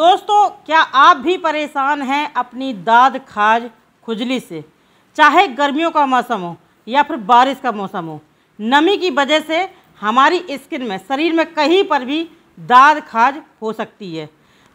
दोस्तों क्या आप भी परेशान हैं अपनी दाद खाज खुजली से चाहे गर्मियों का मौसम हो या फिर बारिश का मौसम हो नमी की वजह से हमारी स्किन में शरीर में कहीं पर भी दाद खाज हो सकती है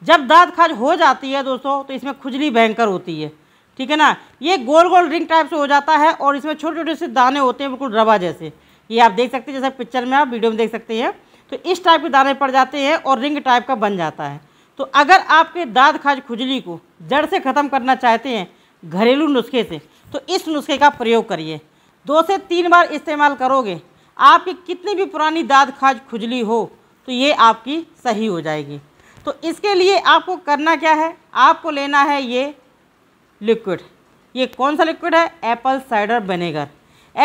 जब दाद खाज हो जाती है दोस्तों तो इसमें खुजली भयंकर होती है ठीक है ना ये गोल गोल रिंग टाइप से हो जाता है और इसमें छोटे छोटे से दाने होते हैं बिल्कुल रवा जैसे ये आप देख सकते हैं जैसे पिक्चर में आप वीडियो में देख सकते हैं तो इस टाइप के दाने पड़ जाते हैं और रिंग टाइप का बन जाता है तो अगर आपके दाद खाज खुजली को जड़ से ख़त्म करना चाहते हैं घरेलू नुस्खे से तो इस नुस्खे का प्रयोग करिए दो से तीन बार इस्तेमाल करोगे आपकी कितनी भी पुरानी दाद खाज खुजली हो तो ये आपकी सही हो जाएगी तो इसके लिए आपको करना क्या है आपको लेना है ये लिक्विड ये कौन सा लिक्विड है apple cider vinegar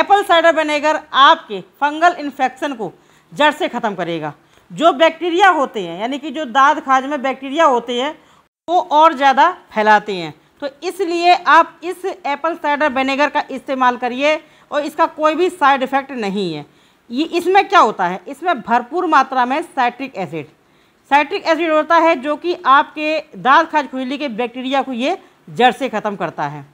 apple cider vinegar आपके फंगल इन्फेक्शन को जड़ से ख़त्म करेगा जो बैक्टीरिया होते हैं यानी कि जो दाद खाज में बैक्टीरिया होते हैं वो और ज़्यादा फैलाते हैं तो इसलिए आप इस एप्पल साइडर विनेगर का इस्तेमाल करिए और इसका कोई भी साइड इफ़ेक्ट नहीं है ये इसमें क्या होता है इसमें भरपूर मात्रा में साइट्रिक एसिड साइट्रिक एसिड होता है जो कि आपके दाद खाज खुजली के बैक्टीरिया को ये जड़ से ख़त्म करता है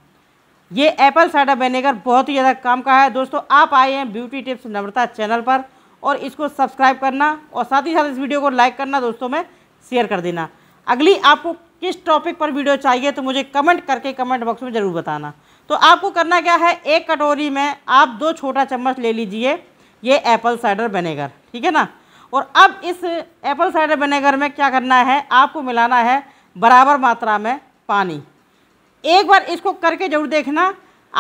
ये एप्पल साइडर विनेगर बहुत ही ज़्यादा काम का है दोस्तों आप आए हैं ब्यूटी टिप्स नम्रता चैनल पर और इसको सब्सक्राइब करना और साथ ही साथ इस वीडियो को लाइक करना दोस्तों में शेयर कर देना अगली आपको किस टॉपिक पर वीडियो चाहिए तो मुझे कमेंट करके कमेंट बॉक्स में ज़रूर बताना तो आपको करना क्या है एक कटोरी में आप दो छोटा चम्मच ले लीजिए ये एप्पल साइडर बनेगर ठीक है ना और अब इस एप्पल साइडर बनेगर में क्या करना है आपको मिलाना है बराबर मात्रा में पानी एक बार इसको करके ज़रूर देखना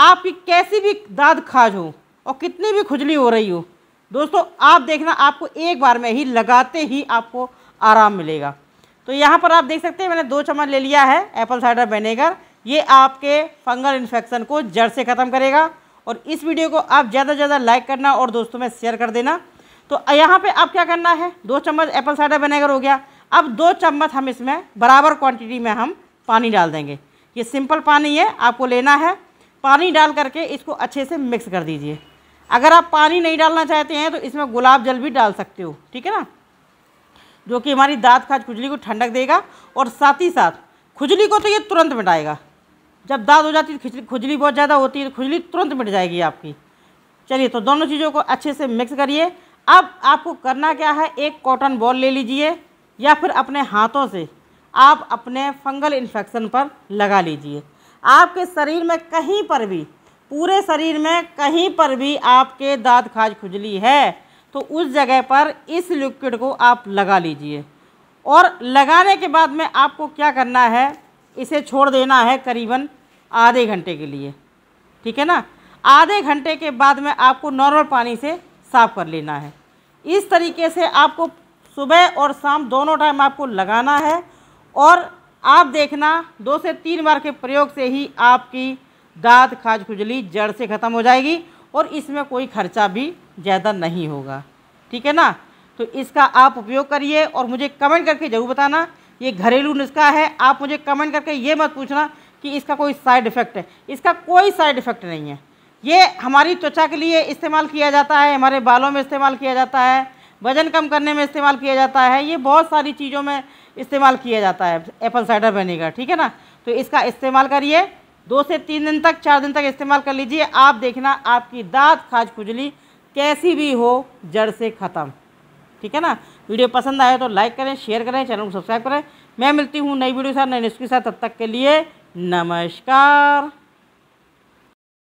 आपकी कैसी भी दाद खाज हो और कितनी भी खुजली हो रही हो दोस्तों आप देखना आपको एक बार में ही लगाते ही आपको आराम मिलेगा तो यहाँ पर आप देख सकते हैं मैंने दो चम्मच ले लिया है एप्पल साइडर विनेगर ये आपके फंगल इन्फेक्शन को जड़ से ख़त्म करेगा और इस वीडियो को आप ज़्यादा से ज़्यादा लाइक करना और दोस्तों में शेयर कर देना तो यहाँ पे आप क्या करना है दो चम्मच एप्पल साइडर विनेगर हो गया अब दो चम्मच हम इसमें बराबर क्वान्टिटी में हम पानी डाल देंगे ये सिंपल पानी है आपको लेना है पानी डाल करके इसको अच्छे से मिक्स कर दीजिए अगर आप पानी नहीं डालना चाहते हैं तो इसमें गुलाब जल भी डाल सकते हो ठीक है ना जो कि हमारी दाँत खाज खुजली को ठंडक देगा और साथ ही साथ खुजली को तो ये तुरंत मिटाएगा जब दाद हो जाती है तो खुजली बहुत ज़्यादा होती है तो खुजली तुरंत मिट जाएगी आपकी चलिए तो दोनों चीज़ों को अच्छे से मिक्स करिए अब आपको करना क्या है एक कॉटन बॉल ले लीजिए या फिर अपने हाथों से आप अपने फंगल इन्फेक्शन पर लगा लीजिए आपके शरीर में कहीं पर भी पूरे शरीर में कहीं पर भी आपके दाद खाज खुजली है तो उस जगह पर इस लिक्विड को आप लगा लीजिए और लगाने के बाद में आपको क्या करना है इसे छोड़ देना है करीबन आधे घंटे के लिए ठीक है ना आधे घंटे के बाद में आपको नॉर्मल पानी से साफ़ कर लेना है इस तरीके से आपको सुबह और शाम दोनों टाइम आपको लगाना है और आप देखना दो से तीन बार के प्रयोग से ही आपकी दाँत खाज खुजली जड़ से ख़त्म हो जाएगी और इसमें कोई खर्चा भी ज़्यादा नहीं होगा ठीक है ना तो इसका आप उपयोग करिए और मुझे कमेंट करके ज़रूर बताना ये घरेलू नुस्खा है आप मुझे कमेंट करके ये मत पूछना कि इसका कोई साइड इफ़ेक्ट है इसका कोई साइड इफ़ेक्ट नहीं है ये हमारी त्वचा के लिए इस्तेमाल किया जाता है हमारे बालों में इस्तेमाल किया जाता है वज़न कम करने में इस्तेमाल किया जाता है ये बहुत सारी चीज़ों में इस्तेमाल किया जाता है एप्पल साइडर बनेगा ठीक है ना तो इसका इस्तेमाल करिए दो से तीन दिन तक चार दिन तक इस्तेमाल कर लीजिए आप देखना आपकी दांत खाज खुजली कैसी भी हो जड़ से ख़त्म ठीक है ना वीडियो पसंद आए तो लाइक करें शेयर करें चैनल को सब्सक्राइब करें मैं मिलती हूँ नई वीडियो के साथ नई न्यूज़ के साथ तब तक के लिए नमस्कार